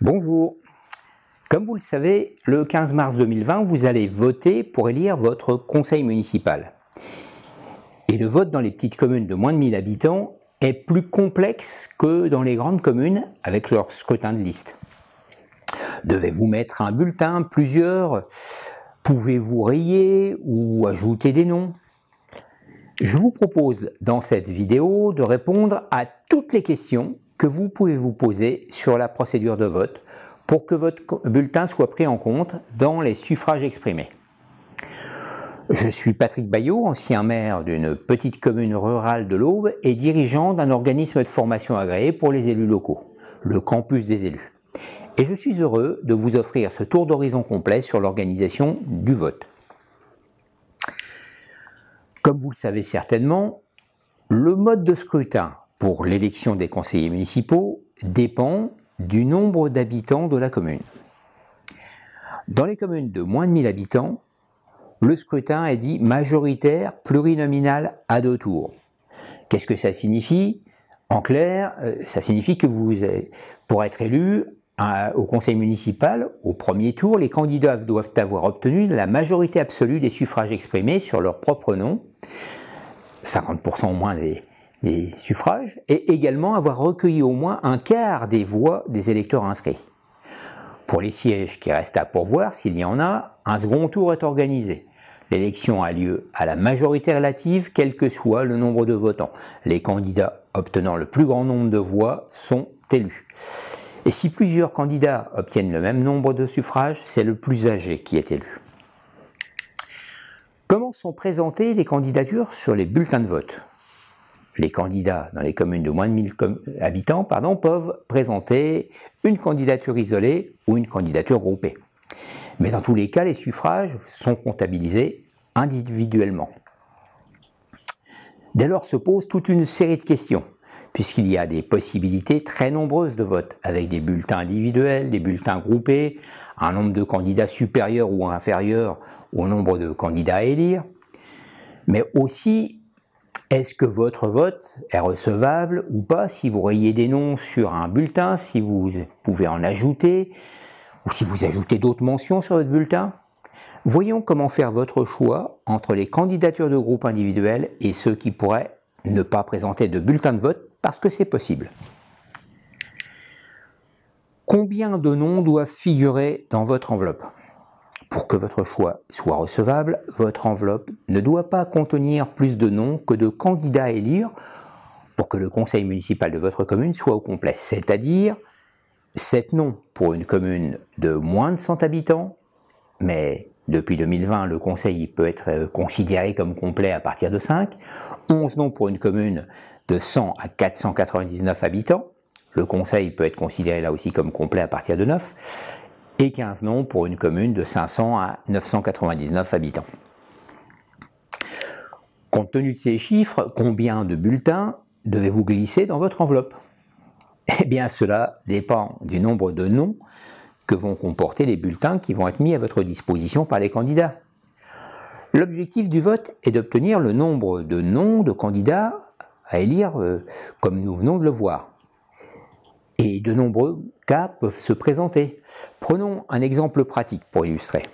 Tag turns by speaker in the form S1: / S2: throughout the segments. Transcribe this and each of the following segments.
S1: Bonjour. Comme vous le savez, le 15 mars 2020, vous allez voter pour élire votre conseil municipal. Et le vote dans les petites communes de moins de 1000 habitants est plus complexe que dans les grandes communes avec leur scrutin de liste. Devez-vous mettre un bulletin, plusieurs Pouvez-vous rayer ou ajouter des noms je vous propose dans cette vidéo de répondre à toutes les questions que vous pouvez vous poser sur la procédure de vote pour que votre bulletin soit pris en compte dans les suffrages exprimés. Je suis Patrick Bayot, ancien maire d'une petite commune rurale de l'Aube et dirigeant d'un organisme de formation agréé pour les élus locaux, le Campus des élus. Et je suis heureux de vous offrir ce tour d'horizon complet sur l'organisation du vote. Comme vous le savez certainement, le mode de scrutin pour l'élection des conseillers municipaux dépend du nombre d'habitants de la commune. Dans les communes de moins de 1000 habitants, le scrutin est dit majoritaire plurinominal à deux tours. Qu'est-ce que ça signifie En clair, euh, ça signifie que vous, pour être élu, au conseil municipal, au premier tour, les candidats doivent avoir obtenu la majorité absolue des suffrages exprimés sur leur propre nom, 50% au moins des, suffrages, et également avoir recueilli au moins un quart des voix des électeurs inscrits. Pour les sièges qui restent à pourvoir, s'il y en a, un second tour est organisé. L'élection a lieu à la majorité relative, quel que soit le nombre de votants. Les candidats obtenant le plus grand nombre de voix sont élus. Et si plusieurs candidats obtiennent le même nombre de suffrages, c'est le plus âgé qui est élu. Comment sont présentées les candidatures sur les bulletins de vote Les candidats dans les communes de moins de 1000 habitants pardon, peuvent présenter une candidature isolée ou une candidature groupée. Mais dans tous les cas, les suffrages sont comptabilisés individuellement. Dès lors se pose toute une série de questions puisqu'il y a des possibilités très nombreuses de vote, avec des bulletins individuels, des bulletins groupés, un nombre de candidats supérieur ou inférieur au nombre de candidats à élire, mais aussi est-ce que votre vote est recevable ou pas si vous rayez des noms sur un bulletin, si vous pouvez en ajouter, ou si vous ajoutez d'autres mentions sur votre bulletin Voyons comment faire votre choix entre les candidatures de groupe individuel et ceux qui pourraient ne pas présenter de bulletin de vote parce que c'est possible. Combien de noms doivent figurer dans votre enveloppe Pour que votre choix soit recevable, votre enveloppe ne doit pas contenir plus de noms que de candidats à élire pour que le conseil municipal de votre commune soit au complet, c'est-à-dire 7 noms pour une commune de moins de 100 habitants, mais depuis 2020, le conseil peut être considéré comme complet à partir de 5, 11 noms pour une commune de 100 à 499 habitants. Le conseil peut être considéré là aussi comme complet à partir de 9. Et 15 noms pour une commune de 500 à 999 habitants. Compte tenu de ces chiffres, combien de bulletins devez-vous glisser dans votre enveloppe Eh bien, cela dépend du nombre de noms que vont comporter les bulletins qui vont être mis à votre disposition par les candidats. L'objectif du vote est d'obtenir le nombre de noms de candidats à élire, euh, comme nous venons de le voir. Et de nombreux cas peuvent se présenter. Prenons un exemple pratique pour illustrer.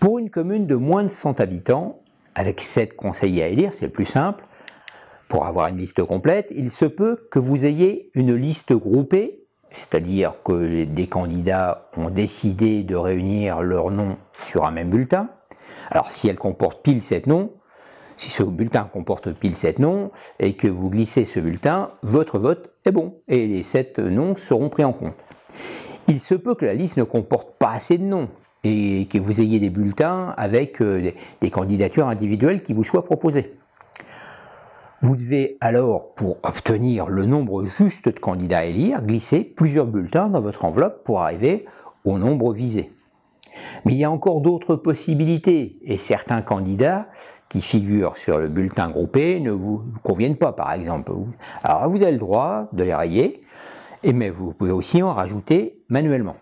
S1: Pour une commune de moins de 100 habitants, avec 7 conseillers à élire, c'est le plus simple, pour avoir une liste complète, il se peut que vous ayez une liste groupée, c'est-à-dire que des candidats ont décidé de réunir leur nom sur un même bulletin. Alors si elle comporte pile 7 noms, si ce bulletin comporte pile 7 noms et que vous glissez ce bulletin, votre vote est bon et les 7 noms seront pris en compte. Il se peut que la liste ne comporte pas assez de noms et que vous ayez des bulletins avec euh, des candidatures individuelles qui vous soient proposées. Vous devez alors, pour obtenir le nombre juste de candidats à élire, glisser plusieurs bulletins dans votre enveloppe pour arriver au nombre visé. Mais il y a encore d'autres possibilités et certains candidats qui figurent sur le bulletin groupé ne vous conviennent pas, par exemple. Alors vous avez le droit de les rayer, et mais vous pouvez aussi en rajouter manuellement.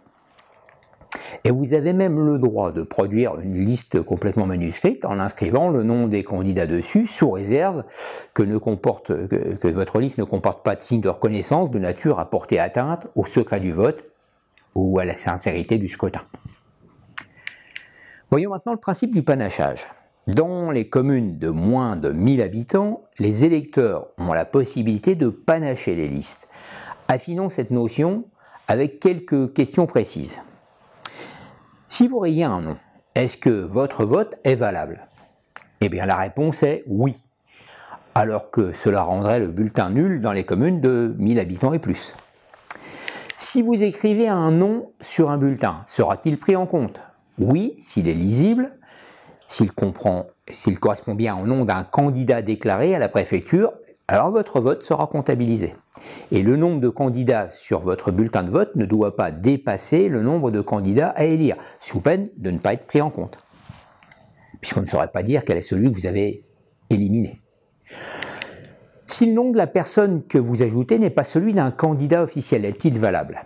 S1: Et vous avez même le droit de produire une liste complètement manuscrite en inscrivant le nom des candidats dessus, sous réserve que, ne comporte, votre liste ne comporte pas de signe de reconnaissance de nature à porter atteinte au secret du vote ou à la sincérité du scrutin. Voyons maintenant le principe du panachage. Dans les communes de moins de 1000 habitants, les électeurs ont la possibilité de panacher les listes. Affinons cette notion avec quelques questions précises. Si vous rayez un nom, est-ce que votre vote est valable Eh bien la réponse est oui, alors que cela rendrait le bulletin nul dans les communes de 1000 habitants et plus. Si vous écrivez un nom sur un bulletin, sera-t-il pris en compte Oui, s'il est lisible, s'il correspond bien au nom d'un candidat déclaré à la préfecture, alors votre vote sera comptabilisé. Et le nombre de candidats sur votre bulletin de vote ne doit pas dépasser le nombre de candidats à élire, sous peine de ne pas être pris en compte. Puisqu'on ne saurait pas dire quel est celui que vous avez éliminé. Si le nom de la personne que vous ajoutez n'est pas celui d'un candidat officiel, est-il valable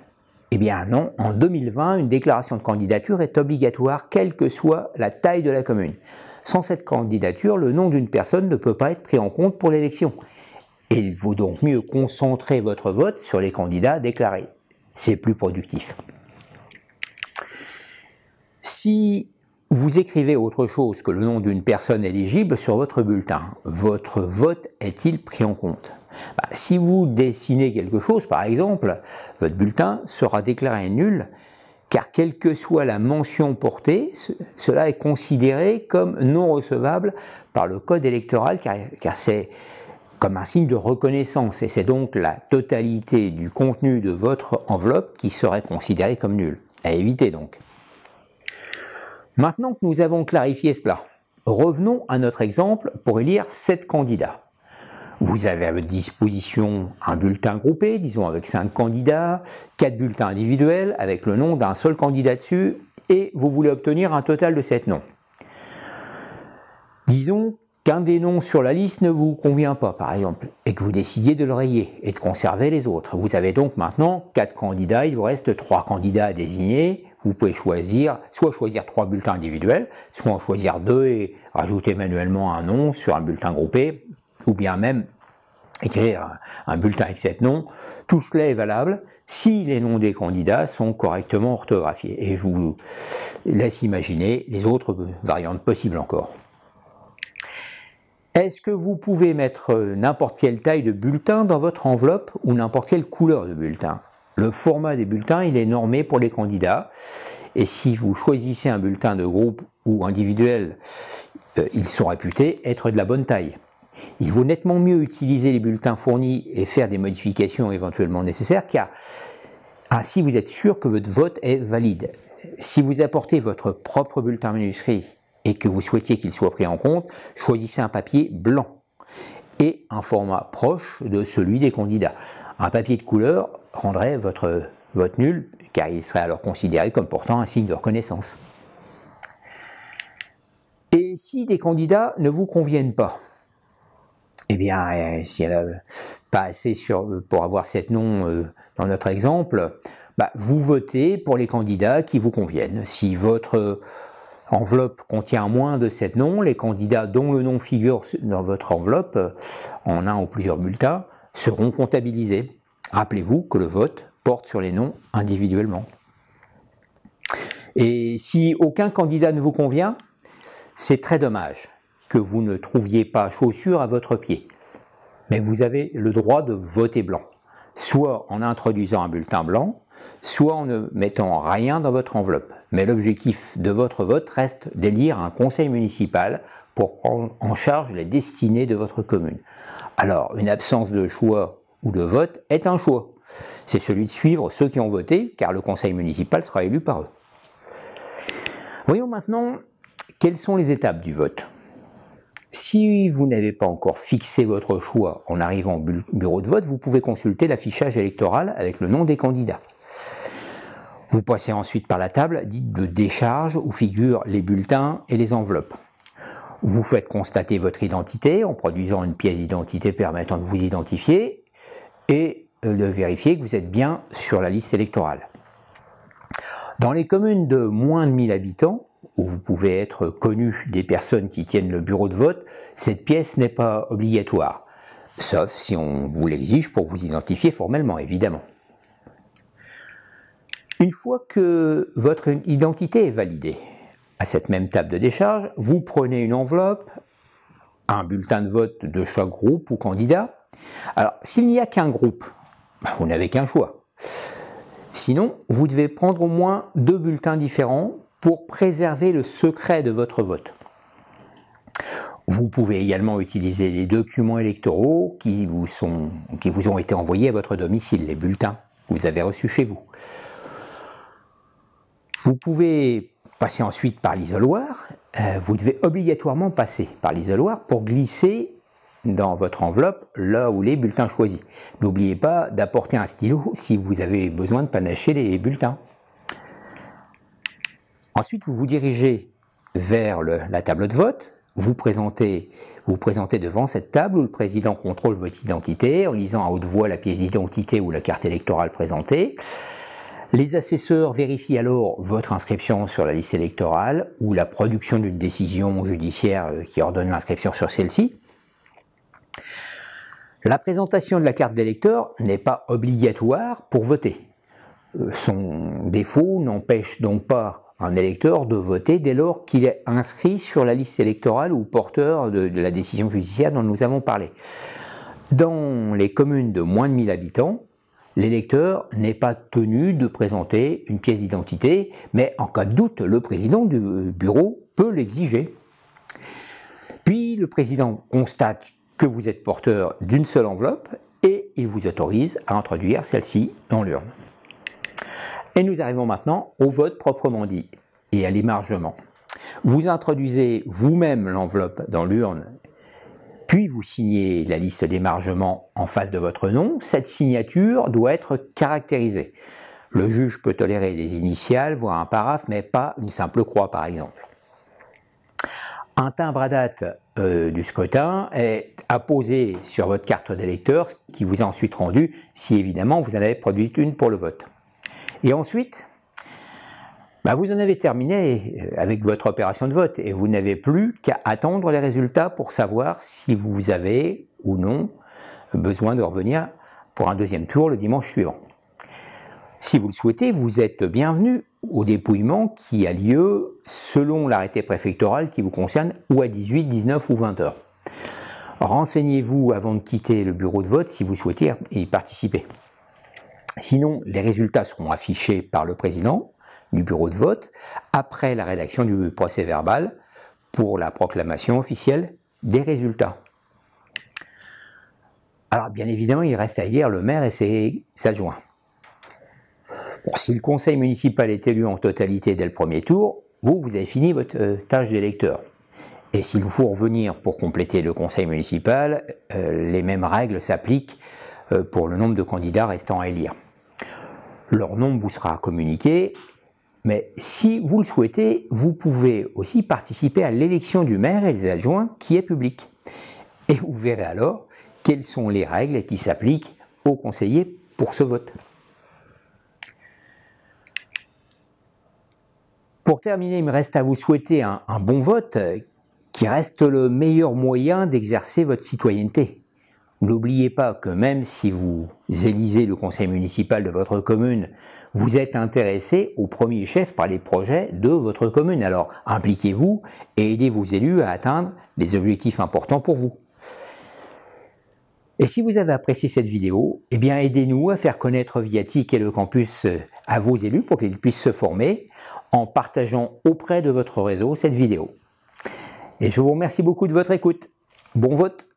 S1: eh bien non, en 2020, une déclaration de candidature est obligatoire quelle que soit la taille de la commune. Sans cette candidature, le nom d'une personne ne peut pas être pris en compte pour l'élection. Il vaut donc mieux concentrer votre vote sur les candidats déclarés. C'est plus productif. Si vous écrivez autre chose que le nom d'une personne éligible sur votre bulletin, votre vote est-il pris en compte bah, si vous dessinez quelque chose, par exemple, votre bulletin sera déclaré nul, car quelle que soit la mention portée, cela est considéré comme non recevable par le code électoral, car, car c'est comme un signe de reconnaissance, et c'est donc la totalité du contenu de votre enveloppe qui serait considérée comme nulle. À éviter donc. Maintenant que nous avons clarifié cela, revenons à notre exemple pour élire sept candidats. Vous avez à votre disposition un bulletin groupé, disons avec 5 candidats, 4 bulletins individuels avec le nom d'un seul candidat dessus, et vous voulez obtenir un total de 7 noms. Disons qu'un des noms sur la liste ne vous convient pas, par exemple, et que vous décidiez de le rayer et de conserver les autres. Vous avez donc maintenant 4 candidats, il vous reste 3 candidats à désigner. Vous pouvez choisir, soit choisir 3 bulletins individuels, soit en choisir 2 et rajouter manuellement un nom sur un bulletin groupé, ou bien même écrire un bulletin avec sept noms, tout cela est valable si les noms des candidats sont correctement orthographiés. Et je vous laisse imaginer les autres variantes possibles encore. Est-ce que vous pouvez mettre n'importe quelle taille de bulletin dans votre enveloppe ou n'importe quelle couleur de bulletin Le format des bulletins, il est normé pour les candidats. Et si vous choisissez un bulletin de groupe ou individuel, euh, ils sont réputés être de la bonne taille il vaut nettement mieux utiliser les bulletins fournis et faire des modifications éventuellement nécessaires, car ainsi ah, vous êtes sûr que votre vote est valide. Si vous apportez votre propre bulletin manuscrit et que vous souhaitiez qu'il soit pris en compte, choisissez un papier blanc et un format proche de celui des candidats. Un papier de couleur rendrait votre vote nul, car il serait alors considéré comme portant un signe de reconnaissance. Et si des candidats ne vous conviennent pas, eh bien, euh, si elle n'a euh, pas assez sur, euh, pour avoir cette noms dans notre exemple, bah, vous votez pour les candidats qui vous conviennent. Si votre enveloppe contient moins de sept noms, les candidats dont le nom figure dans votre enveloppe, en un ou plusieurs bulletins, seront comptabilisés. Rappelez-vous que le vote porte sur les noms individuellement. Et si aucun candidat ne vous convient, c'est très dommage vous ne trouviez pas chaussure à votre pied. Mais vous avez le droit de voter blanc, soit en introduisant un bulletin blanc, soit en ne mettant rien dans votre enveloppe. Mais l'objectif de votre vote reste d'élire un conseil municipal pour prendre en charge les destinées de votre commune. Alors, une absence de choix ou de vote est un choix. C'est celui de suivre ceux qui ont voté, car le conseil municipal sera élu par eux. Voyons maintenant quelles sont les étapes du vote. Si vous n'avez pas encore fixé votre choix en arrivant au bureau de vote, vous pouvez consulter l'affichage électoral avec le nom des candidats. Vous passez ensuite par la table dite de décharge où figurent les bulletins et les enveloppes. Vous faites constater votre identité en produisant une pièce d'identité permettant de vous identifier et euh, de vérifier que vous êtes bien sur la liste électorale. Dans les communes de moins de 1000 habitants, où vous pouvez être connu des personnes qui tiennent le bureau de vote, cette pièce n'est pas obligatoire, sauf si on vous l'exige pour vous identifier formellement, évidemment. Une fois que votre identité est validée, à cette même table de décharge, vous prenez une enveloppe, un bulletin de vote de chaque groupe ou candidat. Alors, s'il n'y a qu'un groupe, ben, vous n'avez qu'un choix. Sinon, vous devez prendre au moins deux bulletins différents pour préserver le secret de votre vote. Vous pouvez également utiliser les documents électoraux qui vous, sont, qui vous ont été envoyés à votre domicile, les bulletins que vous avez reçus chez vous. Vous pouvez passer ensuite par l'isoloir. Euh, vous devez obligatoirement passer par l'isoloir pour glisser dans votre enveloppe là où les bulletins choisis. N'oubliez pas d'apporter un stylo si vous avez besoin de panacher les bulletins. Ensuite, vous vous dirigez vers la table de vote, vous présentez, vous présentez devant cette table où le président contrôle votre identité en lisant à haute voix la pièce d'identité ou la carte électorale présentée. Les assesseurs vérifient alors votre inscription sur la liste électorale ou la production d'une décision judiciaire euh, qui ordonne l'inscription sur celle-ci. La présentation de la carte d'électeur n'est pas obligatoire pour voter. Euh, son défaut n'empêche donc pas un électeur de voter dès lors qu'il est inscrit sur la liste électorale ou porteur de, de la décision judiciaire dont nous avons parlé. Dans les communes de moins de 1000 habitants, l'électeur n'est pas tenu de présenter une pièce d'identité, mais en cas de doute, le président du bureau peut l'exiger. Puis le président constate que vous êtes porteur d'une seule enveloppe et il vous autorise à introduire celle-ci dans l'urne. Et nous arrivons maintenant au vote proprement dit et à l'émargement. Vous introduisez vous-même l'enveloppe dans l'urne, puis vous signez la liste d'émargement en face de votre nom. Cette signature doit être caractérisée. Le juge peut tolérer des initiales, voire un paraphe, mais pas une simple croix par exemple. Un timbre à date euh, du scrutin est apposé sur votre carte d'électeur qui vous est ensuite rendue si évidemment vous en avez produit une pour le vote. Et ensuite, bah, vous en avez terminé euh, avec votre opération de vote et vous n'avez plus qu'à attendre les résultats pour savoir si vous avez ou non besoin de revenir pour un deuxième tour le dimanche suivant. Si vous le souhaitez, vous êtes bienvenu au dépouillement qui a lieu selon l'arrêté préfectoral qui vous concerne ou à 18, 19 ou 20 heures. Renseignez-vous avant de quitter le bureau de vote si vous souhaitez y participer. Sinon, les résultats seront affichés par le président du bureau de vote après la rédaction du procès verbal pour la proclamation officielle des résultats. Alors bien évidemment, il reste à élire le maire et ses adjoints. si le conseil municipal est élu en totalité dès le premier tour, vous, vous avez fini votre euh, tâche d'électeur. Et s'il vous faut revenir pour compléter le conseil municipal, euh, les mêmes règles s'appliquent euh, pour le nombre de candidats restant à élire. Leur nombre vous sera communiqué, mais si vous le souhaitez, vous pouvez aussi participer à l'élection du maire et des adjoints qui est publique. Et vous verrez alors quelles sont les règles qui s'appliquent aux conseillers pour ce vote. Pour terminer, il me reste à vous souhaiter un, un bon vote qui reste le meilleur moyen d'exercer votre citoyenneté. N'oubliez pas que même si vous élisez le conseil municipal de votre commune, vous êtes intéressé au premier chef par les projets de votre commune. Alors impliquez-vous et aidez vos élus à atteindre les objectifs importants pour vous. Et si vous avez apprécié cette vidéo, eh bien aidez-nous à faire connaître Viatic et le campus à vos élus pour qu'ils puissent se former en partageant auprès de votre réseau cette vidéo. Et je vous remercie beaucoup de votre écoute. Bon vote